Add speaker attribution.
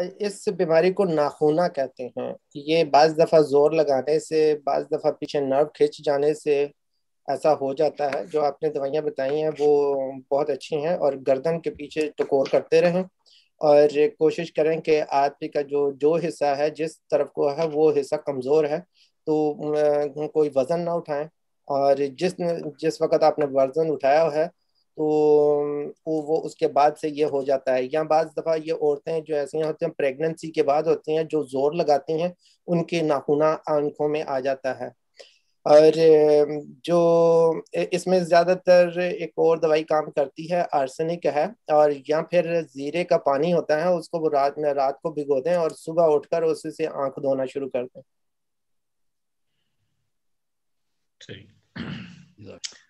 Speaker 1: इस बीमारी को नाखूना कहते हैं ये बज़ दफ़ा जोर लगाने से बज दफ़ा पीछे नर्व खिंच जाने से ऐसा हो जाता है जो आपने दवाइयाँ बताई हैं वो बहुत अच्छी हैं और गर्दन के पीछे टकोर करते रहें और कोशिश करें कि आदमी का जो जो हिस्सा है जिस तरफ को है वो हिस्सा कमज़ोर है तो कोई वज़न ना उठाएं और जिस जिस वक्त आपने वज़न उठाया है तो वो उसके बाद से ये हो जाता है या बाज दफ़ा ये औरतें जो ऐसी होती हैं प्रेगनेंसी के बाद होती हैं जो ज़ोर लगाती हैं उनके नाखूना आंखों में आ जाता है और जो इसमें ज़्यादातर एक और दवाई काम करती है आर्सेनिक है और या फिर ज़ीरे का पानी होता है उसको वो रात में रात को भिगो दें और सुबह उठकर उसी से आंख धोना शुरू कर
Speaker 2: दें